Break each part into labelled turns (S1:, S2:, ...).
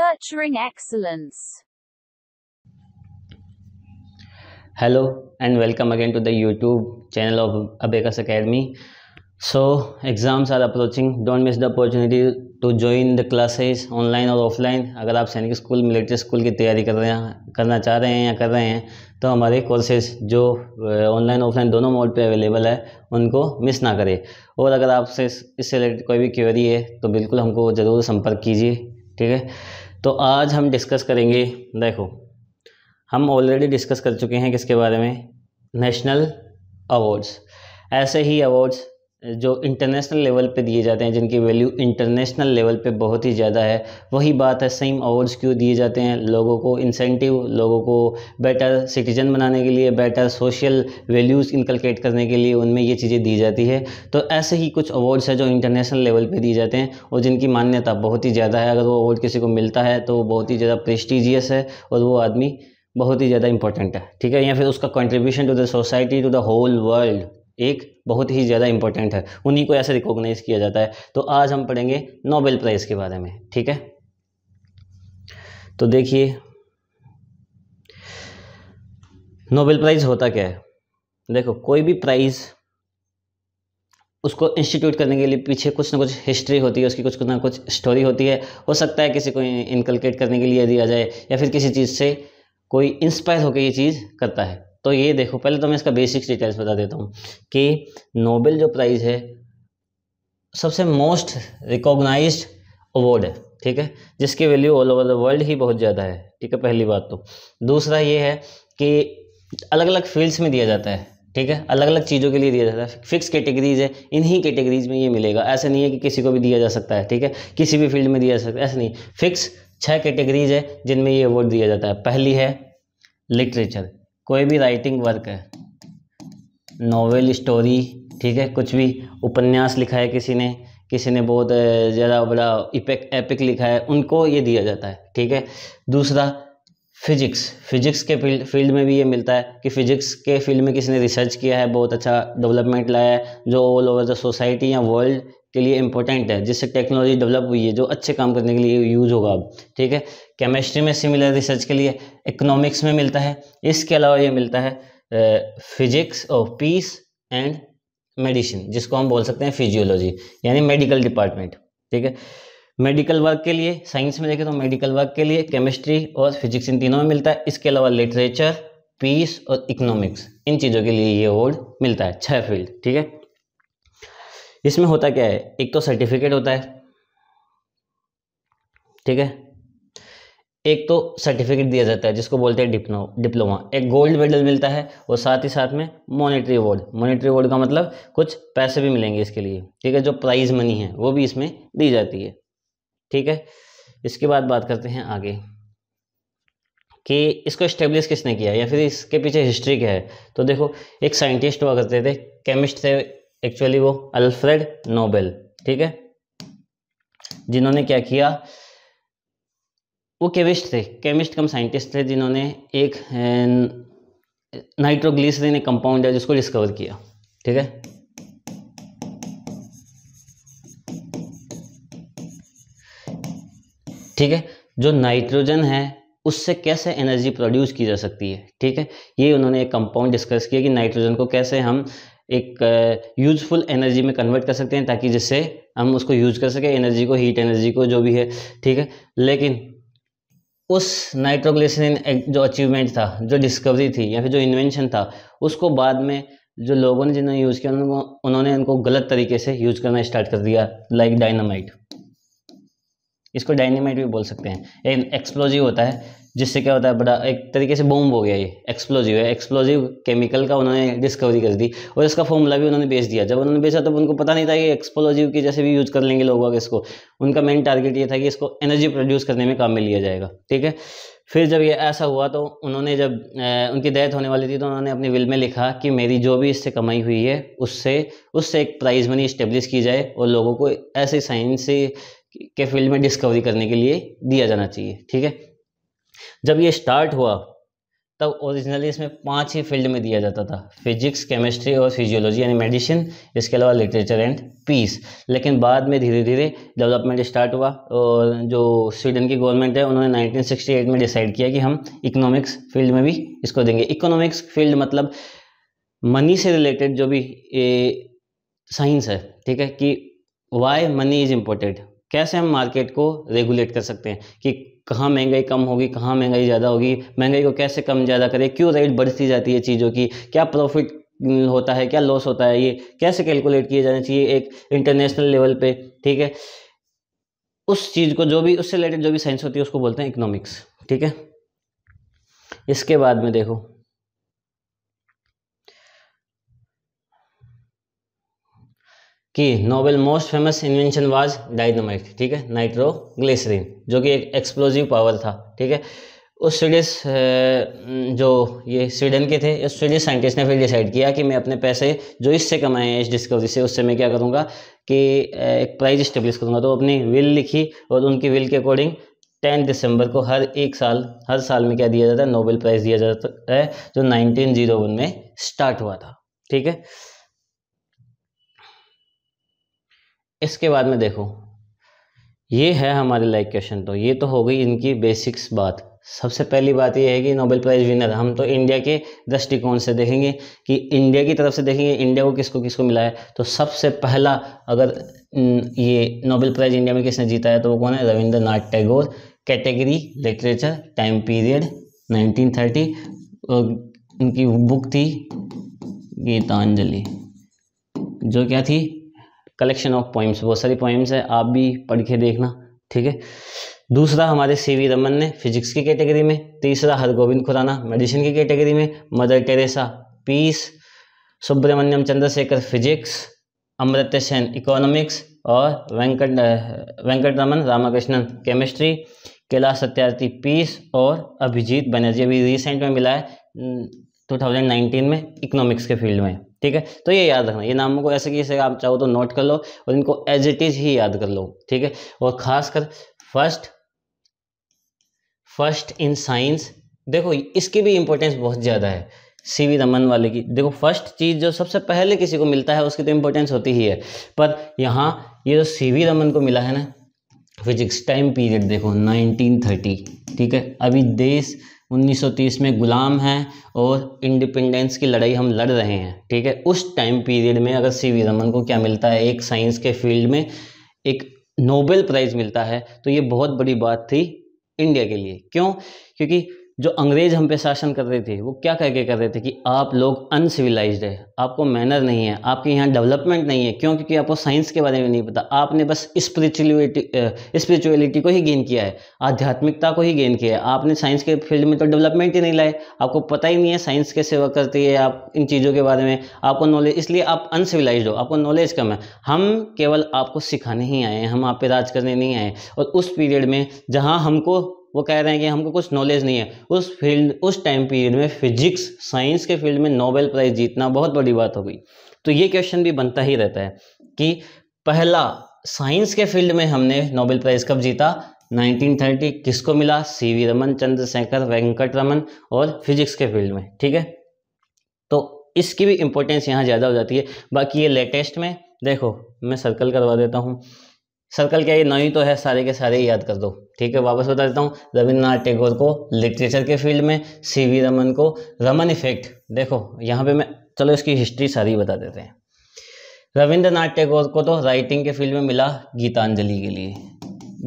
S1: nurturing excellence. Hello and welcome again to the YouTube channel of Abekas Academy. So exams are approaching. Don't miss the opportunity to join the classes online or offline. अगर आप सैनिक school military school की तैयारी कर रहे हैं करना चाह रहे हैं या कर रहे हैं तो हमारे कोर्सेज जो ऑनलाइन ऑफलाइन दोनों मोड पे अवेलेबल है उनको मिस ना करें और अगर आपसे इससे रिलेटेड कोई भी क्वेरी है तो बिल्कुल हमको ज़रूर संपर्क कीजिए ठीक है तो आज हम डिस्कस करेंगे देखो हम ऑलरेडी डिस्कस कर चुके हैं किसके बारे में नेशनल अवार्ड्स ऐसे ही अवार्ड्स जो इंटरनेशनल लेवल पे दिए जाते हैं जिनकी वैल्यू इंटरनेशनल लेवल पे बहुत ही ज़्यादा है वही बात है सेम अवार्ड्स क्यों दिए जाते हैं लोगों को इंसेंटिव लोगों को बेटर सिटीजन बनाने के लिए बेटर सोशल वैल्यूज़ इनकलकेट करने के लिए उनमें ये चीज़ें दी जाती है तो ऐसे ही कुछ अवार्ड्स हैं जो इंटरनेशनल लेवल पर दिए जाते हैं और जिनकी मान्यता बहुत ही ज़्यादा है अगर वो अवार्ड किसी को मिलता है तो वो बहुत ही ज़्यादा प्रेस्टिजियस है और वो आदमी बहुत ही ज़्यादा इंपॉर्टेंट है ठीक है या फिर उसका contribution to the society to the whole world एक बहुत ही ज़्यादा इंपॉर्टेंट है उन्हीं को ऐसे रिकॉग्नाइज किया जाता है तो आज हम पढ़ेंगे नोबेल प्राइज़ के बारे में ठीक है तो देखिए नोबेल प्राइज़ होता क्या है देखो कोई भी प्राइज़ उसको इंस्टीट्यूट करने के लिए पीछे कुछ ना कुछ हिस्ट्री होती है उसकी कुछ ना कुछ स्टोरी होती है हो सकता है किसी को इनकलकेट करने के लिए दिया जाए या फिर किसी चीज़ से कोई इंस्पायर होकर ये चीज़ करता है तो ये देखो पहले तो मैं इसका बेसिक्स डिटेल्स बता देता हूँ कि नोबेल जो प्राइज़ है सबसे मोस्ट रिकॉग्नाइज अवार्ड है ठीक है जिसकी value all over the world ही बहुत ज़्यादा है ठीक है पहली बात तो दूसरा ये है कि अलग अलग फील्ड्स में दिया जाता है ठीक है अलग अलग चीज़ों के लिए दिया जाता है फिक्स कैटेगरीज है इन्हीं कैटेगरीज में ये मिलेगा ऐसा नहीं है कि किसी को भी दिया जा सकता है ठीक है किसी भी फील्ड में दिया जा सकता है ऐसा नहीं फिक्स छः कैटेगरीज है जिनमें ये अवार्ड दिया जाता है पहली है लिटरेचर कोई भी राइटिंग वर्क है नॉवेल स्टोरी ठीक है कुछ भी उपन्यास लिखा है किसी ने किसी ने बहुत ज़्यादा बड़ा इपिक एपिक लिखा है उनको ये दिया जाता है ठीक है दूसरा फिजिक्स फिजिक्स के फील्ड फील्ड में भी ये मिलता है कि फिजिक्स के फील्ड में किसी ने रिसर्च किया है बहुत अच्छा डेवलपमेंट लाया है जो ऑल ओवर द सोसाइटी या वर्ल्ड के लिए इंपॉर्टेंट है जिससे टेक्नोलॉजी डेवलप हुई है जो अच्छे काम करने के लिए यूज होगा अब ठीक है केमिस्ट्री में सिमिलर रिसर्च के लिए इकोनॉमिक्स में मिलता है इसके अलावा ये मिलता है physics of peace and medicine जिसको हम बोल सकते हैं फिजियोलॉजी यानी मेडिकल डिपार्टमेंट ठीक है मेडिकल वर्क के लिए साइंस में देखें तो मेडिकल वर्क के लिए केमिस्ट्री और फिजिक्स इन तीनों में मिलता है इसके अलावा लिटरेचर पीस और इकोनॉमिक्स इन चीज़ों के लिए ये अवार्ड मिलता है छः फील्ड ठीक है इसमें होता क्या है एक तो सर्टिफिकेट होता है ठीक है एक तो सर्टिफिकेट दिया जाता है जिसको बोलते हैं डिप्लो डिप्लोमा एक गोल्ड मेडल मिलता है और साथ ही साथ में मॉनेटरी अवार्ड मॉनेटरी अवार्ड का मतलब कुछ पैसे भी मिलेंगे इसके लिए ठीक है जो प्राइज मनी है वो भी इसमें दी जाती है ठीक है इसके बाद बात करते हैं आगे कि इसको इस्टेब्लिश किसने किया या फिर इसके पीछे हिस्ट्री क्या है तो देखो एक साइंटिस्ट हुआ करते थे केमिस्ट थे एक्चुअली वो अल्फ्रेड नोबेल ठीक है जिन्होंने क्या किया वो केमिस्ट थे केमिस्ट कम साइंटिस्ट थे जिन्होंने एक नाइट्रोग्लिसरीन एक कंपाउंड है जिसको डिस्कवर किया ठीक है ठीक है जो नाइट्रोजन है उससे कैसे एनर्जी प्रोड्यूस की जा सकती है ठीक है ये उन्होंने एक कंपाउंड डिस्कस किया कि नाइट्रोजन को कैसे हम एक यूजफुल एनर्जी में कन्वर्ट कर सकते हैं ताकि जिससे हम उसको यूज कर सकें एनर्जी को हीट एनर्जी को जो भी है ठीक है लेकिन उस नाइट्रोग्लिसरीन जो अचीवमेंट था जो डिस्कवरी थी या फिर जो इन्वेंशन था उसको बाद में जो लोगों ने जिन्होंने यूज़ किया उन्होंने उन्होंने उनको गलत तरीके से यूज़ करना स्टार्ट कर दिया लाइक डायनामाइट इसको डायनामाइट भी बोल सकते हैं एक एक्सप्लोजिव होता है जिससे क्या होता है बड़ा एक तरीके से बॉम्ब हो गया ये एक्सप्लोजिव है एक्सप्लोजिव केमिकल का उन्होंने डिस्कवरी कर दी और इसका फॉर्मूला भी उन्होंने बेच दिया जब उन्होंने बेचा तब उनको पता नहीं था कि एक्सप्लोजिव की जैसे भी यूज़ कर लेंगे लोग इसको उनका मेन टारगेट ये था कि इसको एनर्जी प्रोड्यूस करने में काम में लिया जाएगा ठीक है फिर जब ये ऐसा हुआ तो उन्होंने जब ए, उनकी डेथ होने वाली थी तो उन्होंने अपने विल में लिखा कि मेरी जो भी इससे कमाई हुई है उससे उससे एक प्राइज मनी इस्टेब्लिश की जाए और लोगों को ऐसे साइंस के फील्ड में डिस्कवरी करने के लिए दिया जाना चाहिए ठीक है जब ये स्टार्ट हुआ तब ओरिजिनली इसमें पांच ही फील्ड में दिया जाता था फिजिक्स केमिस्ट्री और फिजियोलॉजी यानी मेडिसिन इसके अलावा लिटरेचर एंड पीस लेकिन बाद में धीरे धीरे डेवलपमेंट स्टार्ट हुआ और जो स्वीडन की गवर्नमेंट है उन्होंने 1968 में डिसाइड किया कि हम इकोनॉमिक्स फील्ड में भी इसको देंगे इकोनॉमिक्स फील्ड मतलब मनी से रिलेटेड जो भी साइंस है ठीक है कि वाई मनी इज़ इम्पोर्टेंट कैसे हम मार्केट को रेगुलेट कर सकते हैं कि कहाँ महंगाई कम होगी कहाँ महंगाई ज़्यादा होगी महंगाई को कैसे कम ज़्यादा करें क्यों रेट बढ़ती जाती है चीज़ों की क्या प्रॉफिट हम्म, होता है क्या लॉस होता है ये कैसे कैलकुलेट किए जाने चाहिए एक इंटरनेशनल लेवल पे ठीक है उस चीज़ को जो भी उससे रिलेटेड जो भी साइंस होती है उसको बोलते हैं इकोनॉमिक्स ठीक है इसके बाद में देखो कि Nobel most famous invention was dynamite ठीक है नाइट्रोग्लिसरीन जो कि एक एक्सप्लोजिव पावर था ठीक है उस स्वीडिश जो ये स्वीडन के थे उस स्वीडिश साइंटिस्ट ने फिर डिसाइड किया कि मैं अपने पैसे जो इससे कमाए हैं इस डिस्कवरी से उससे मैं क्या करूँगा कि एक प्राइज इस्टेब्लिश करूँगा तो अपनी विल लिखी और उनकी विल के अकॉर्डिंग टेंथ दिसंबर को हर एक साल हर साल में क्या दिया जाता है नोबेल प्राइज़ दिया जाता है जो 1901 में स्टार्ट हुआ था ठीक है इसके बाद में देखो ये है हमारे लाइक क्वेश्चन तो ये तो हो गई इनकी बेसिक्स बात सबसे पहली बात यह है कि नोबेल प्राइज़ विनर हम तो इंडिया के दृष्टिकोण से देखेंगे कि इंडिया की तरफ से देखेंगे इंडिया को किसको किसको मिला है तो सबसे पहला अगर ये नोबेल प्राइज़ इंडिया में किसने जीता है तो वो कौन है Rabindranath Tagore category literature time period 1930 उनकी बुक थी गीतांजलि जो क्या थी कलेक्शन ऑफ पोइम्स बहुत सारी पोइम्स हैं आप भी पढ़ के देखना ठीक है दूसरा हमारे सी वी रमन ने फिजिक्स की कैटेगरी में तीसरा हरगोविंद खुराना मेडिसिन की कैटेगरी में Mother Teresa peace Subrahmanyan Chandrasekhar physics Amartya Sen economics और वेंकट वेंकट रमन रामाकृष्णन केमिस्ट्री कैलाश सत्यार्थी पीस और अभिजीत बनर्जी अभी रिसेंट में मिला है 2019 हम्म, में इकोनॉमिक्स के फील्ड में ठीक है तो ये याद रखना ये नामों को ऐसे किसी आप चाहो तो नोट कर लो और इनको एज इट इज ही याद कर लो ठीक है और खासकर फर्स्ट फर्स्ट इन साइंस देखो इसकी भी इंपॉर्टेंस बहुत ज़्यादा है सी वी रमन वाले की देखो फर्स्ट चीज़ जो सबसे पहले किसी को मिलता है उसकी तो इम्पोर्टेंस होती ही है पर यहाँ ये जो सी वी रमन को मिला है ना फिजिक्स टाइम पीरियड देखो 1930 ठीक है अभी देश 1930 में ग़ुलाम हैं और इंडिपेंडेंस की लड़ाई हम लड़ रहे हैं ठीक है उस टाइम पीरियड में अगर सी वी रमन को क्या मिलता है एक साइंस के फील्ड में एक नोबेल प्राइज़ मिलता है तो ये बहुत बड़ी बात थी इंडिया के लिए क्यों क्योंकि जो अंग्रेज़ हम पे शासन कर रहे थे वो क्या कह के कर रहे थे कि आप लोग अनसिविलाइज है आपको मैनर नहीं है आपके यहाँ डेवलपमेंट नहीं है क्यों क्योंकि आपको साइंस के बारे में नहीं पता आपने बस स्पिरिचुअलिटी स्पिरिचुअलिटी को ही गेन किया है आध्यात्मिकता को ही गेन किया है आपने साइंस के फील्ड में तो डेवलपमेंट ही नहीं लाए आपको पता ही नहीं है साइंस कैसे वर्क करती है आप इन चीज़ों के बारे में आपको नॉलेज इसलिए आप अनसिविलाइज हो आपको नॉलेज कम है हम केवल आपको सिखाने ही आए हैं हम आप पे राज करने नहीं आए और उस पीरियड में जहाँ हमको वो कह रहे हैं कि हमको कुछ नॉलेज नहीं है उस फील्ड उस टाइम पीरियड में फिजिक्स साइंस के फील्ड में नोबेल प्राइज़ जीतना बहुत बड़ी बात हो गई तो ये क्वेश्चन भी बनता ही रहता है कि पहला साइंस के फील्ड में हमने नोबेल प्राइज़ कब जीता 1930 किसको मिला सी वी रमन चंद्रशेखर वेंकट रमन और फिजिक्स के फील्ड में ठीक है तो इसकी भी इम्पोर्टेंस यहाँ ज़्यादा हो जाती है बाकी ये लेटेस्ट में देखो मैं सर्कल करवा देता हूँ सर्कल क्या ये ही तो है सारे के सारे याद कर दो ठीक है वापस बता देता हूँ रविन्द्रनाथ टैगोर को लिटरेचर के फील्ड में सी वी रमन को रमन इफेक्ट देखो यहाँ पे मैं चलो इसकी हिस्ट्री सारी बता देते हैं रविंद्रनाथ टैगोर को तो राइटिंग के फील्ड में मिला गीतांजलि के लिए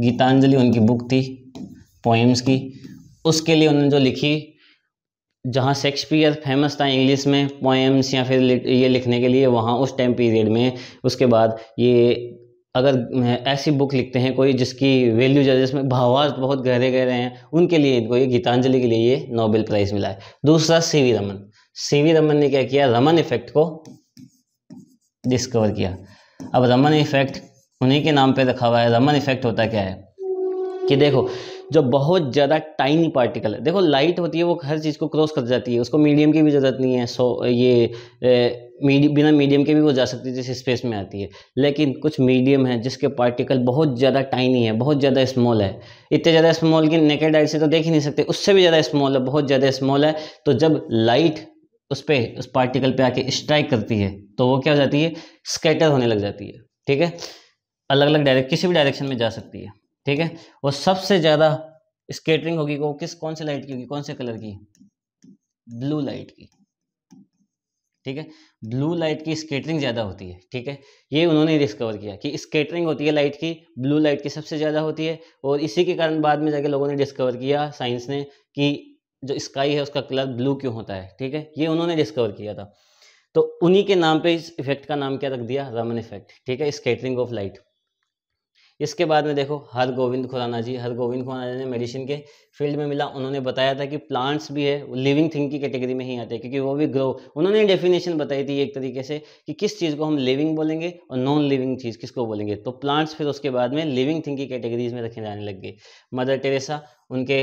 S1: गीतांजलि उनकी बुक थी पोइम्स की उसके लिए उन्होंने जो लिखी जहाँ शेक्सपियर फेमस था इंग्लिश में पोएम्स या फिर ये लिखने के लिए वहाँ उस टाइम पीरियड में उसके बाद ये अगर ऐसी बुक लिखते हैं कोई जिसकी वैल्यू ज़्यादा जिसमें भावार बहुत गहरे गहरे हैं उनके लिए इनको ये गीतांजलि के लिए ये नोबेल प्राइज़ मिला है दूसरा C V Raman C V Raman ने क्या किया रमन इफेक्ट को डिस्कवर किया अब रमन इफेक्ट उन्हीं के नाम पे रखा हुआ है रमन इफेक्ट होता क्या है कि देखो जो बहुत ज़्यादा टाइनी पार्टिकल है देखो लाइट होती है वो हर चीज़ को क्रॉस कर जाती है उसको मीडियम की भी ज़रूरत नहीं है सो ये मीडियम बिना मीडियम के भी वो जा सकती है जिस स्पेस में आती है लेकिन कुछ मीडियम है जिसके पार्टिकल बहुत ज़्यादा टाइनी है बहुत ज़्यादा स्मॉल है इतने ज़्यादा स्मॉल कि नेकेड आई से तो देख ही नहीं सकते उससे भी ज़्यादा स्मॉल है बहुत ज़्यादा स्मॉल है तो जब लाइट उस पर उस पार्टिकल पर आके स्ट्राइक करती है तो वो क्या हो जाती है स्केटर होने लग जाती है ठीक है अलग अलग डायरेक्ट किसी भी डायरेक्शन में जा सकती है ठीक है और सबसे ज़्यादा स्केटरिंग होगी वो किस कौन से लाइट की होगी कौन से कलर की ब्लू लाइट की ठीक है ब्लू लाइट की स्केटरिंग ज़्यादा होती है ठीक है ये उन्होंने डिस्कवर किया कि स्केटरिंग होती है लाइट की ब्लू लाइट की सबसे ज़्यादा होती है और इसी के कारण बाद में जाके लोगों ने डिस्कवर किया साइंस ने कि जो स्काई है उसका कलर ब्लू क्यों होता है ठीक है ये उन्होंने डिस्कवर किया था तो उन्हीं के नाम पे इस इफेक्ट का नाम क्या रख दिया रमन इफेक्ट ठीक है स्केटरिंग ऑफ लाइट इसके बाद में देखो हर गोविंद खुराना जी हर गोविंद खुराना जी ने मेडिसिन के फील्ड में मिला उन्होंने बताया था कि प्लांट्स भी है लिविंग थिंग की कैटेगरी में ही आते हैं क्योंकि वो भी ग्रो उन्होंने डेफिनेशन बताई थी एक तरीके से कि किस चीज़ को हम लिविंग बोलेंगे और नॉन लिविंग चीज़ किसको बोलेंगे तो प्लांट्स फिर उसके बाद में लिविंग थिंग की कैटेगरीज में रखे जाने लग गए मदर टेरेसा उनके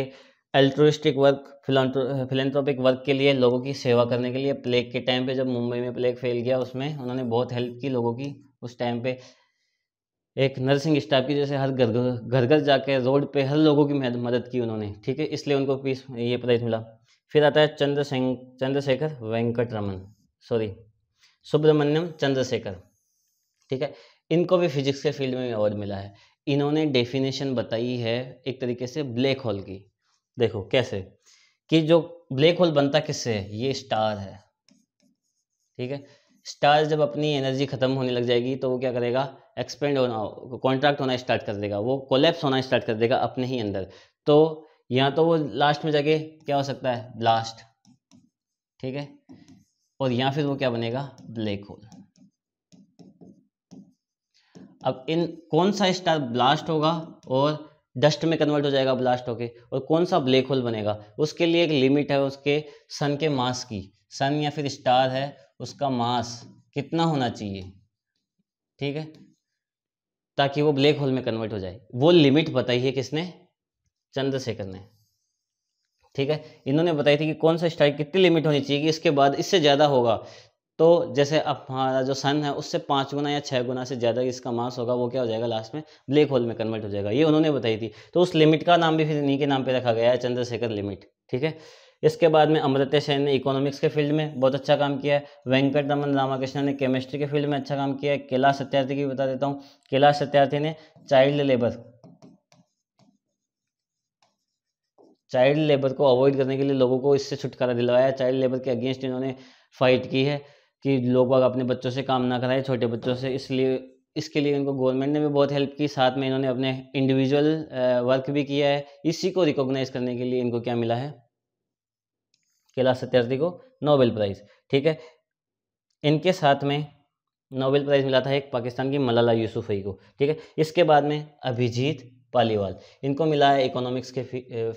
S1: एल्ट्रोस्टिक वर्क फिलेंथ्रोपिक वर्क के लिए लोगों की सेवा करने के लिए प्लेग के टाइम पे जब मुंबई में प्लेग फैल गया उसमें उन्होंने बहुत हेल्प की लोगों की उस टाइम पे एक नर्सिंग स्टाफ की जैसे हर घर घर घर जाकर रोड पे हर लोगों की मदद की उन्होंने ठीक है इसलिए उनको पीस ये प्राइज़ मिला फिर आता है चंद्र चंद्रशेखर वेंकट रमन सॉरी सुब्रमण्यम चंद्रशेखर ठीक है इनको भी फिजिक्स के फील्ड में अवार्ड मिला है इन्होंने डेफिनेशन बताई है एक तरीके से ब्लैक होल की देखो कैसे कि जो ब्लैक होल बनता किससे है ये स्टार है ठीक है स्टार्स जब अपनी एनर्जी ख़त्म होने लग जाएगी तो वो क्या करेगा एक्सपेंड होना कॉन्ट्रैक्ट होना स्टार्ट कर देगा वो कोलेप्स होना स्टार्ट कर देगा अपने ही अंदर तो यहाँ तो वो लास्ट में जाके क्या हो सकता है ब्लास्ट ठीक है और या फिर वो क्या बनेगा ब्लैक होल अब इन कौन सा स्टार ब्लास्ट होगा और डस्ट में कन्वर्ट हो जाएगा ब्लास्ट होके और कौन सा ब्लैक होल बनेगा उसके लिए एक लिमिट है उसके सन के मास की सन या फिर स्टार है उसका मास कितना होना चाहिए ठीक है ताकि वो ब्लैक होल में कन्वर्ट हो जाए वो लिमिट बताई है किसने चंद्रशेखर ने ठीक है इन्होंने बताई थी कि कौन सा स्ट्राइक कितनी लिमिट होनी चाहिए कि इसके बाद इससे ज़्यादा होगा तो जैसे अब हमारा जो सन है उससे पाँच गुना या छः गुना से ज़्यादा इसका मास होगा वो क्या हो जाएगा लास्ट में ब्लैक होल में कन्वर्ट हो जाएगा ये उन्होंने बताई थी तो उस लिमिट का नाम भी फिर इन्हीं के नाम पर रखा गया है चंद्रशेखर लिमिट ठीक है इसके बाद में अमृत सेन ने इकोनॉमिक्स के फील्ड में बहुत अच्छा काम किया है वेंकट रमन रामाकृष्णन ने केमिस्ट्री के फील्ड में अच्छा काम किया है कैलाश सत्यार्थी की बता देता हूँ कैलाश सत्यार्थी ने चाइल्ड लेबर चाइल्ड लेबर को अवॉइड करने के लिए लोगों को इससे छुटकारा दिलवाया चाइल्ड लेबर के अगेंस्ट इन्होंने फाइट की है कि लोग अपने बच्चों से काम ना कराएं छोटे बच्चों से इसलिए इसके लिए इनको गवर्नमेंट ने भी बहुत हेल्प की साथ में इन्होंने अपने इंडिविजुअल वर्क भी किया है इसी को रिकॉग्नाइज करने के लिए इनको क्या मिला है कैलाश सत्यार्थी को नोबेल प्राइज़ ठीक है इनके साथ में नोबेल प्राइज़ मिला था एक पाकिस्तान की मलाला यूसुफई को ठीक है इसके बाद में अभिजीत पालीवाल इनको मिला है इकोनॉमिक्स के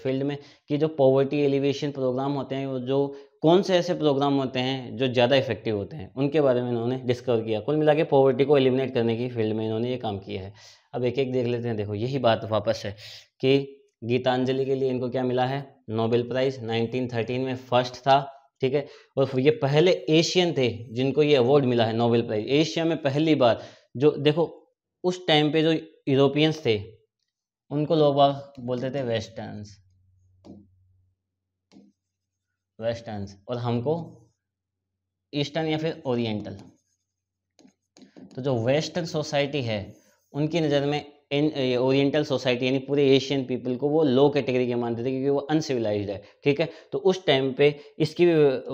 S1: फील्ड में कि जो पॉवर्टी एलिवेशन प्रोग्राम होते हैं वो जो कौन से ऐसे प्रोग्राम होते हैं जो ज़्यादा इफेक्टिव होते हैं उनके बारे में इन्होंने डिस्कवर किया कुल मिला के पॉवर्टी को एलिमिनेट करने की फील्ड में इन्होंने ये काम किया है अब एक एक देख लेते हैं देखो यही बात वापस है कि गीतांजलि के लिए इनको क्या मिला है नोबेल प्राइज 1913 में फर्स्ट था ठीक है और ये पहले एशियन थे जिनको ये अवार्ड मिला है नोबेल प्राइज एशिया में पहली बार जो देखो उस टाइम पे जो यूरोपियंस थे उनको लोग बोलते थे वेस्टर्न्स वेस्टर्न्स और हमको ईस्टर्न या फिर ओरिएंटल तो जो वेस्टर्न सोसाइटी है उनकी नज़र में इन ओरिएंटल सोसाइटी यानी पूरे एशियन पीपल को वो लो कैटेगरी के मानते थे क्योंकि वो अनसिविलाइज्ड है ठीक है तो उस टाइम पे इसकी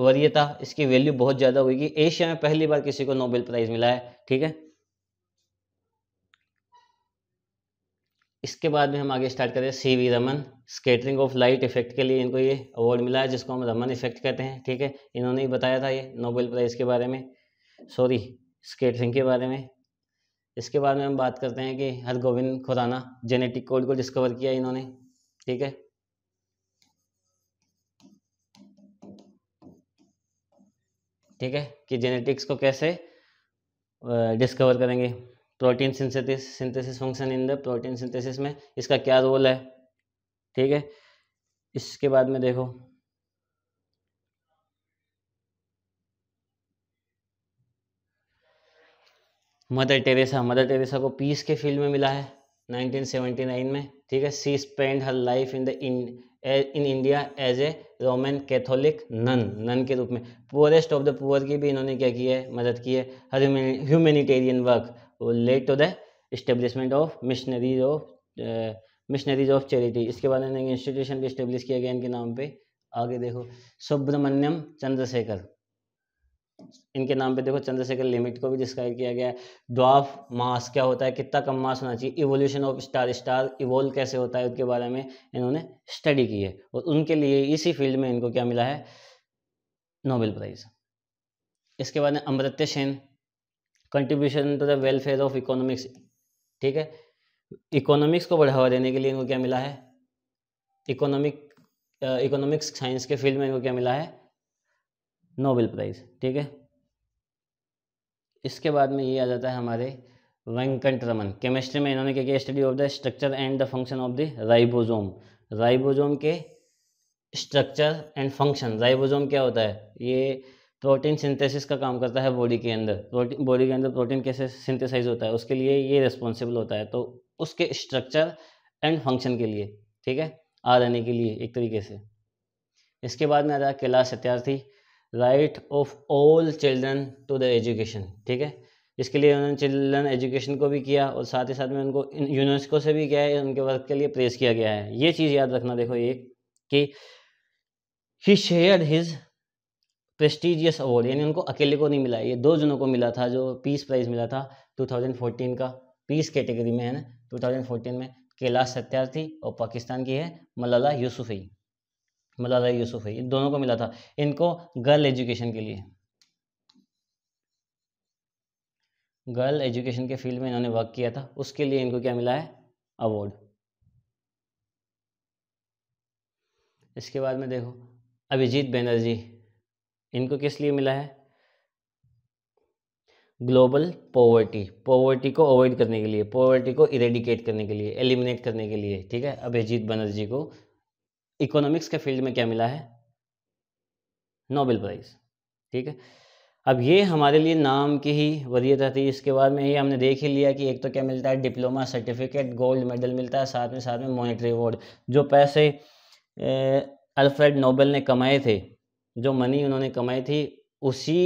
S1: वरीयता इसकी वैल्यू बहुत ज़्यादा हुई कि एशिया में पहली बार किसी को नोबेल प्राइज़ मिला है ठीक है इसके बाद में हम आगे स्टार्ट करें C V Raman scattering of light effect के लिए इनको ये अवार्ड मिला है जिसको हम रमन इफेक्ट कहते हैं ठीक है इन्होंने ही बताया था ये नोबेल प्राइज़ के बारे में सॉरी स्केटरिंग के बारे में इसके बाद में हम बात करते हैं कि हरगोविंद खुराना जेनेटिक कोड को डिस्कवर किया इन्होंने ठीक है ठीक है कि जेनेटिक्स को कैसे डिस्कवर करेंगे protein synthesis synthesis function in the protein synthesis में इसका क्या रोल है ठीक है इसके बाद में देखो मदर टेरेसा मदर टेरेसा को पीस के फील्ड में मिला है 1979 में ठीक है she spend her life in the in India as a Roman Catholic nun nun के रूप में पुअरेस्ट ऑफ द पुअर की भी इन्होंने क्या की है मदद की है हर ह्यूमेनिटेरियन वर्क वो led to the establishment of missionaries of missionaries of charity इसके बाद इन्होंने इंस्टीट्यूशन भी इस्टेब्लिश किया गया इनके नाम पे आगे देखो सुब्रमण्यम चंद्रशेखर इनके नाम पे देखो चंद्रशेखर लिमिट को भी डिस्क्राइब किया गया है ड्वाफ मास क्या होता है कितना कम मास होना चाहिए evolution of star star evolve कैसे होता है उसके बारे में इन्होंने स्टडी की है और उनके लिए इसी फील्ड में इनको क्या मिला है नोबेल प्राइज़ इसके बाद में Amartya Sen contribution to the welfare of economics ठीक है इकोनॉमिक्स को बढ़ावा देने के लिए इनको क्या मिला है इकोनॉमिक इकोनॉमिक्स साइंस के फील्ड में इनको क्या मिला है नोबेल प्राइज़ ठीक है इसके बाद में ये आ जाता है हमारे वेंकट रमन केमिस्ट्री में इन्होंने क्या किया study of the structure and the function of the ribosome ribosome के स्ट्रक्चर एंड फंक्शन राइबोजोम क्या होता है ये प्रोटीन सिंथेसिस का काम करता है बॉडी के अंदर प्रोटीन बॉडी के अंदर प्रोटीन कैसे सिंथेसाइज होता है उसके लिए ये रिस्पॉन्सिबल होता है तो उसके स्ट्रक्चर एंड फंक्शन के लिए ठीक है आर के लिए एक तरीके से इसके बाद में आ रहा है Kailash Satyarthi right of all children to the education ठीक है इसके लिए उन्होंने चिल्ड्रन एजुकेशन को भी किया और साथ ही साथ में उनको यूनेस्को से भी क्या है उनके वर्क के लिए प्रेस किया गया है ये चीज़ याद रखना देखो ये कि he share his prestigious award यानी उनको अकेले को नहीं मिला ये दो जनों को मिला था जो पीस प्राइज़ मिला था 2014 का पीस कैटेगरी में है ना 2014 में कैलाश सत्यार्थी और पाकिस्तान की है मलाला यूसुफी मलाला यूसुफ है इन दोनों को मिला था इनको गर्ल एजुकेशन के लिए गर्ल एजुकेशन के फील्ड में इन्होंने वर्क किया था उसके लिए इनको क्या मिला है अवार्ड इसके बाद में देखो अभिजीत बैनर्जी इनको किस लिए मिला है ग्लोबल पॉवर्टी पॉवर्टी को अवॉइड करने के लिए पॉवर्टी को इरेडिकेट करने के लिए एलिमिनेट करने के लिए ठीक है अभिजीत बनर्जी को इकोनॉमिक्स के फील्ड में क्या मिला है नोबेल प्राइज़ ठीक है अब ये हमारे लिए नाम की ही रहती है इसके बाद में ये हमने देख ही लिया कि एक तो क्या मिलता है डिप्लोमा सर्टिफिकेट गोल्ड मेडल मिलता है साथ में साथ में मॉनेटरी अवार्ड जो पैसे अल्फ्रेड नोबेल ने कमाए थे जो मनी उन्होंने कमाई थी उसी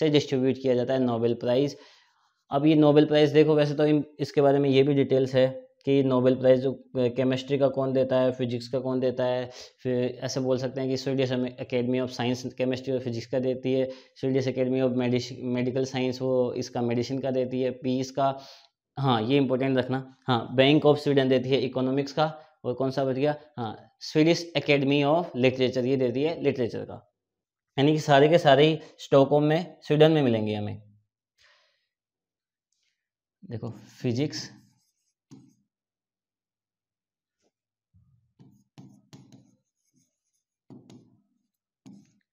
S1: से डिस्ट्रीब्यूट किया जाता है नोबेल प्राइज़ अब ये नोबेल प्राइज़ देखो वैसे तो इसके बारे में ये भी डिटेल्स है कि नोबेल प्राइज़ केमिस्ट्री का कौन देता है फिजिक्स का कौन देता है फिर ऐसे बोल सकते हैं कि Swedish academy of science chemistry और फिजिक्स का देती है Swedish academy of medical science वो इसका मेडिसिन का देती है पीस का हाँ ये इंपॉर्टेंट रखना हाँ बैंक ऑफ स्वीडन देती है इकोनॉमिक्स का और कौन सा बच गया हाँ स्वीडिश एकेडमी ऑफ लिटरेचर ये देती है लिटरेचर का यानी कि सारे के सारे ही स्टॉकहोम में स्वीडन में मिलेंगे हमें देखो फिजिक्स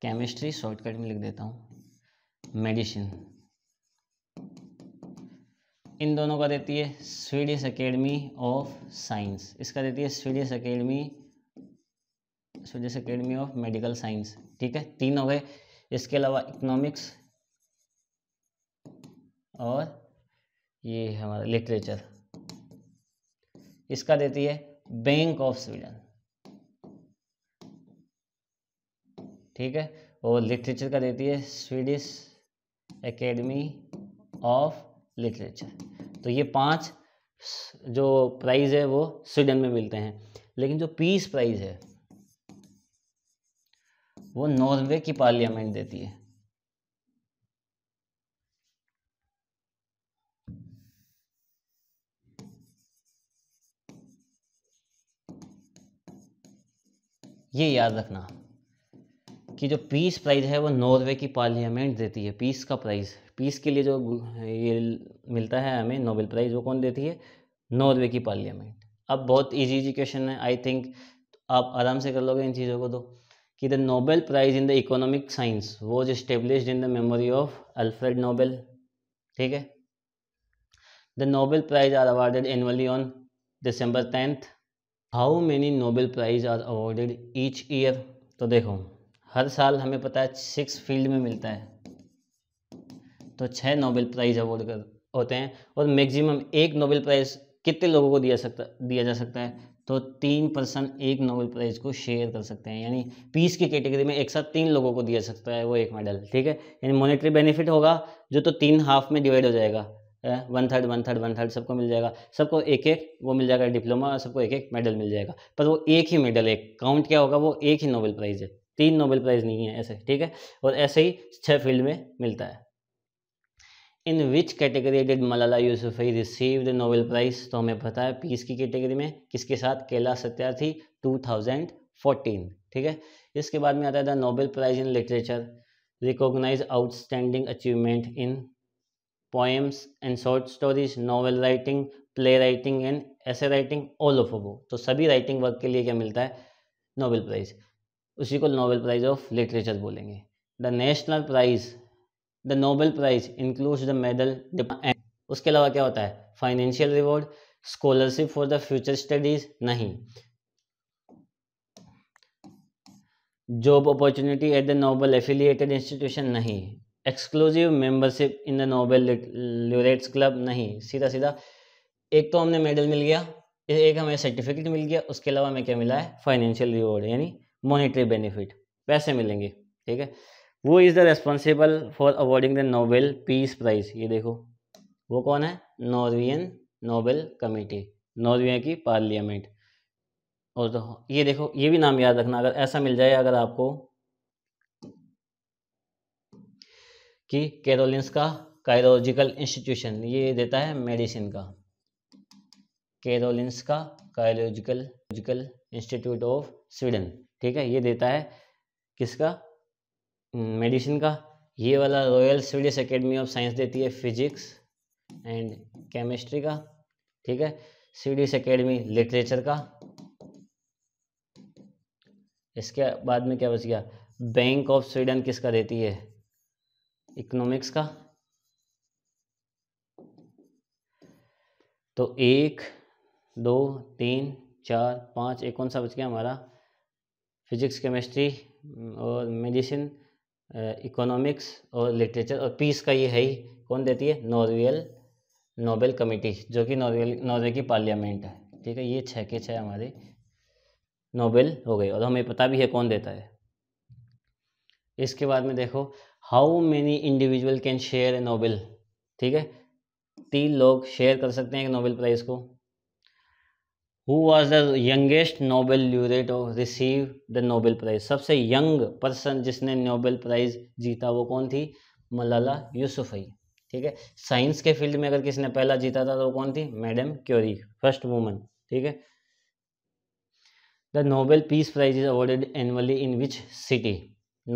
S1: केमिस्ट्री शॉर्टकट में लिख देता हूँ मेडिसिन इन दोनों का देती है स्वीडिश अकेडमी ऑफ साइंस इसका देती है Swedish academy Swedish academy of medical science ठीक है तीन हो गए इसके अलावा इकोनॉमिक्स और ये हमारा लिटरेचर इसका देती है बैंक ऑफ स्वीडन ठीक है और लिटरेचर का देती है स्वीडिश एकेडमी ऑफ लिटरेचर तो ये पांच जो प्राइज़ है वो स्वीडन में मिलते हैं लेकिन जो पीस प्राइज़ है वो नॉर्वे की पार्लियामेंट देती है ये याद रखना कि जो पीस प्राइज़ है वो नॉर्वे की पार्लियामेंट देती है पीस का प्राइज़ पीस के लिए जो ये मिलता है हमें नोबेल प्राइज़ वो कौन देती है नॉर्वे की पार्लियामेंट अब बहुत इजी इजी क्वेश्चन है आई थिंक आप आराम से कर लोगे इन चीज़ों को तो कि the Nobel prize in the economic science was establish in the memory of Alfred Nobel ठीक है the Nobel prize are awarded annually on December tenth how many Nobel prize are awarded each year तो देखो हर साल हमें पता है six field में मिलता है तो छः नोबेल प्राइज़ अवॉर्ड कर होते हैं और मैक्सिमम एक नोबेल प्राइज़ कितने लोगों को दिया सकता दिया जा सकता है तो तीन पर्सन एक नोबेल प्राइज़ को शेयर कर सकते हैं यानी पीस की कैटेगरी में एक साथ तीन लोगों को दिया सकता है वो एक मेडल ठीक है यानी मॉनेटरी बेनिफिट होगा जो तो तीन हाफ में डिवाइड हो जाएगा one third one third one third सबको मिल जाएगा सबको एक एक वो मिल जाएगा डिप्लोमा और सबको एक एक मेडल मिल जाएगा पर वो एक ही मेडल एक काउंट क्या होगा वो एक ही नोबेल प्राइज़ है तीन नोबेल प्राइज़ नहीं है ऐसे ठीक है और ऐसे ही छह फील्ड में मिलता है in which category did Malala Yousafzai receive the Nobel prize तो हमें पता है पीस की कैटेगरी में किसके साथ केला सत्यार्थी 2014 ठीक है इसके बाद में आता है the Nobel prize in literature recognize outstanding achievement in poems and short stories novel writing play writing and ऐसे राइटिंग ऑल ऑफ अबो तो सभी राइटिंग वर्क के लिए क्या मिलता है नोबेल प्राइज़ उसी को नोबेल प्राइज़ ऑफ लिटरेचर बोलेंगे the national prize the Nobel prize include the medal उसके अलावा क्या होता है financial reward scholarship for the future studies नहीं job opportunity at the Nobel affiliated institution नहीं exclusive membership in the Nobel literates club नहीं सीधा सीधा एक तो हमने मेडल मिल गया एक हमें सर्टिफिकेट मिल गया उसके अलावा हमें क्या मिला है फाइनेंशियल रिवॉर्ड यानी मॉनिटरी बेनिफिट पैसे मिलेंगे ठीक है वो is the responsible for awarding the Nobel peace prize ये देखो वो कौन है नॉर्वियन नोबेल कमेटी नॉर्वे की पार्लियामेंट और तो ये देखो ये भी नाम याद रखना अगर ऐसा मिल जाए अगर आपको कि कैरोलिन्स का कायरोलॉजिकल इंस्टीट्यूशन ये देता है मेडिसिन का कैरोलिन्स का कायरोलॉजिकल इंस्टीट्यूट ऑफ स्वीडन ठीक है ये देता है किसका हम्म, मेडिसिन का ये वाला royal Swedish academy of science देती है फिजिक्स एंड केमिस्ट्री का ठीक है स्वीडिश एकेडमी लिटरेचर का इसके बाद में क्या बच गया बैंक ऑफ स्वीडन किसका देती है इकोनॉमिक्स का तो एक दो तीन चार पाँच एक कौन सा बच गया हमारा फिज़िक्स केमिस्ट्री और मेडिसिन इकोनॉमिक्स और लिटरेचर और पीस का ये है ही कौन देती है नॉर्वेल नोबेल कमेटी जो कि नॉर्वेल नॉर्वे की पार्लियामेंट है ठीक है ये छः के छः हमारे नोबेल हो गए और हमें पता भी है कौन देता है इसके बाद में देखो how many individual can share a Nobel ठीक है तीन लोग शेयर कर सकते हैं एक नोबेल प्राइज़ को who was the youngest Nobel laureate receive the Nobel prize सबसे यंग पर्सन जिसने नोबेल प्राइज़ जीता वो कौन थी मलाला यूसुफई ठीक है साइंस के फील्ड में अगर किसी ने पहला जीता था तो वो कौन थी मैडम क्योरी फर्स्ट वुमन ठीक है the Nobel peace prize is awarded annually in which city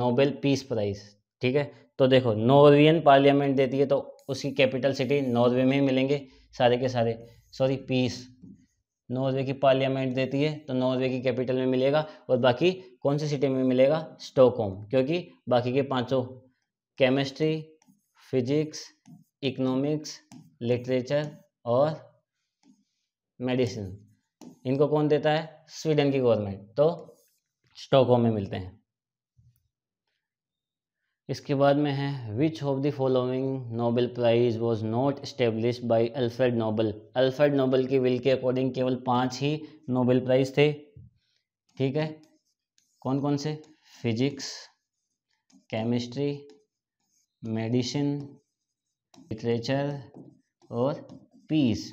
S1: Nobel peace prize ठीक है तो देखो नॉर्वियन पार्लियामेंट देती है तो उसकी कैपिटल सिटी नॉर्वे में ही मिलेंगे सारे के सारे सॉरी पीस नॉर्वे की पार्लियामेंट देती है तो नॉर्वे की कैपिटल में मिलेगा और बाकी कौन सी सिटी में मिलेगा स्टॉकहोम क्योंकि बाकी के पांचों केमिस्ट्री फिजिक्स इकोनॉमिक्स लिटरेचर और मेडिसिन इनको कौन देता है स्वीडन की गवर्नमेंट तो स्टॉकहोम में मिलते हैं इसके बाद में है which of the following Nobel prize was not establish by Alfred Nobel Alfred Nobel की विल के अकॉर्डिंग केवल पांच ही नोबेल प्राइज़ थे ठीक है कौन कौन से फिजिक्स केमिस्ट्री मेडिसिन लिटरेचर और पीस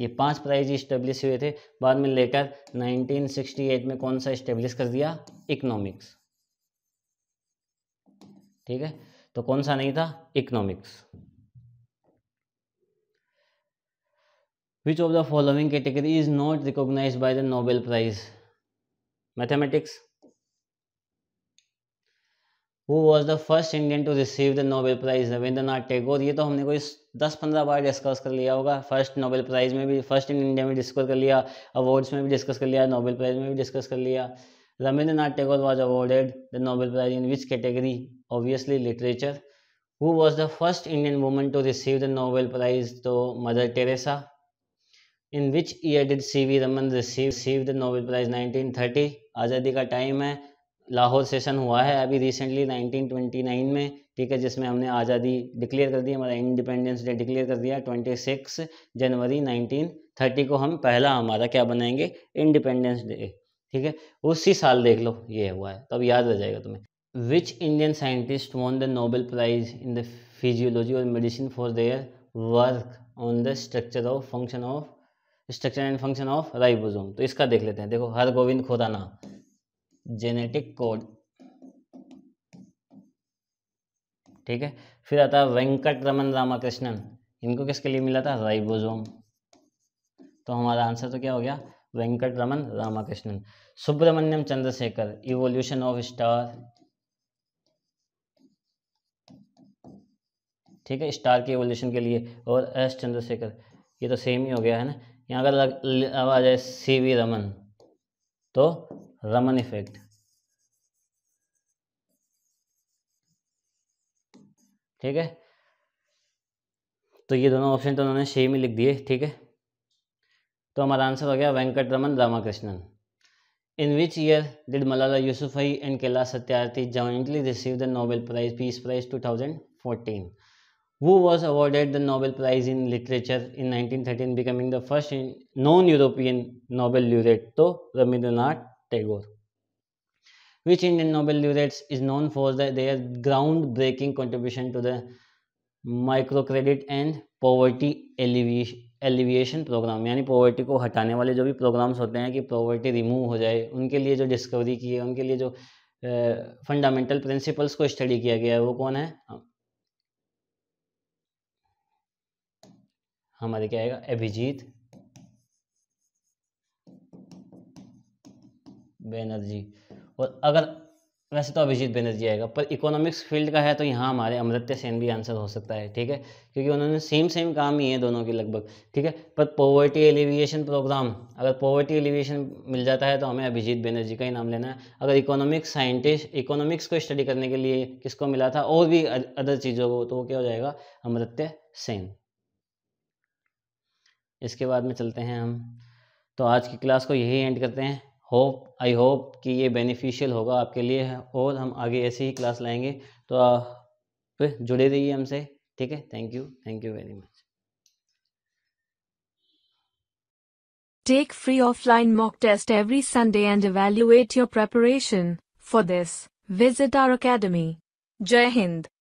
S1: ये पांच प्राइज इस्टेब्लिश हुए थे बाद में लेकर 1968 में कौन सा इस्टेब्लिश कर दिया इकोनॉमिक्स ठीक है तो कौन सा नहीं था economics which of the following category is not recognize by the Nobel prize mathematics who was the first Indian to receive the Nobel prize Rabindranath Tagore ये तो हमने कोई दस पंद्रह बार डिस्कस कर लिया होगा फर्स्ट नोबेल प्राइज़ में भी फर्स्ट इन इंडिया में डिस्कस कर लिया अवार्ड्स में भी डिस्कस कर लिया नोबेल प्राइज़ में भी डिस्कस कर लिया Rabindranath Tagore was awarded the Nobel Prize in which category? Obviously, literature. Who was the first Indian woman to receive the Nobel Prize? So, Mother Teresa. In which year did C.V. Raman receive, receive the Nobel Prize? 1930. Azadi ka time hai. Lahore session हुआ है अभी recently 1929 में ठीक है जिसमें हमने आज़ादी declare कर दी हमारा इंडिपेंडेंस डे डिक्लेयर कर दिया 26 जनवरी 1930 को हम पहला हमारा क्या बनाएंगे इंडिपेंडेंस डे ठीक है उसी साल देख लो ये हुआ है तो अब याद रह जाएगा तुम्हें which Indian scientist won the Nobel prize in the physiology or medicine for their work on the structure of function of structure and function of ribosome तो इसका देख लेते हैं देखो हर गोविंद खोदाना जेनेटिक कोड ठीक है फिर आता है वेंकट रमन रामाकृष्णन इनको किसके लिए मिला था राइबोसोम तो हमारा आंसर तो क्या हो गया Venkat Raman Ramakrishnan Subrahmanyan Chandrasekhar evolution of star ठीक है स्टार के इवोल्यूशन के लिए और एस चंद्रशेखर ये तो सेम ही हो गया है ना यहाँ अगर अब आ जाए सी वी रमन तो रमन इफेक्ट ठीक है तो ये दोनों ऑप्शन तो उन्होंने सेम ही लिख दिए ठीक है तो हमारा आंसर हो गया Venkat Raman Ramakrishnan In which year did Malala Yousafzai and Kailash Satyarthi jointly receive the Nobel Prize Peace Prize 2014? Who was awarded the Nobel Prize in Literature in 1913, becoming the first non-European Nobel laureate to Rabindranath Tagore? Which Indian Nobel laureates is known for the, their groundbreaking contribution to the microcredit and poverty alleviation? Alleviation program यानी poverty को हटाने वाले जो भी programmes होते हैं कि poverty remove हो जाए उनके लिए जो डिस्कवरी की है उनके लिए जो फंडामेंटल प्रिंसिपल्स को स्टडी किया गया है वो कौन है हमारे क्या आएगा अभिजीत बैनर्जी और अगर वैसे तो अभिजीत बनर्जी आएगा पर इकोनॉमिक्स फील्ड का है तो यहाँ हमारे अमृत्य सेन भी आंसर हो सकता है ठीक है क्योंकि उन्होंने सेम सेम काम ही है दोनों के लगभग ठीक है पर पॉवर्टी एलिविएशन प्रोग्राम अगर पॉवर्टी एलिविएशन मिल जाता है तो हमें अभिजीत बनर्जी का ही नाम लेना है अगर इकोनॉमिक्स साइंटिस्ट इकोनॉमिक्स को स्टडी करने के लिए किसको मिला था और भी अदर चीज़ों को तो क्या हो जाएगा अमृत्य सेन इसके बाद में चलते हैं हम तो आज की क्लास को यही एंड करते हैं होप आई होप कि ये बेनिफिशियल होगा आपके लिए और हम आगे ऐसी ही क्लास लाएंगे तो आप जुड़े रहिए हमसे ठीक है thank you thank you very much take free offline mock test every Sunday and evaluate your preparation for this visit our academy जय हिंद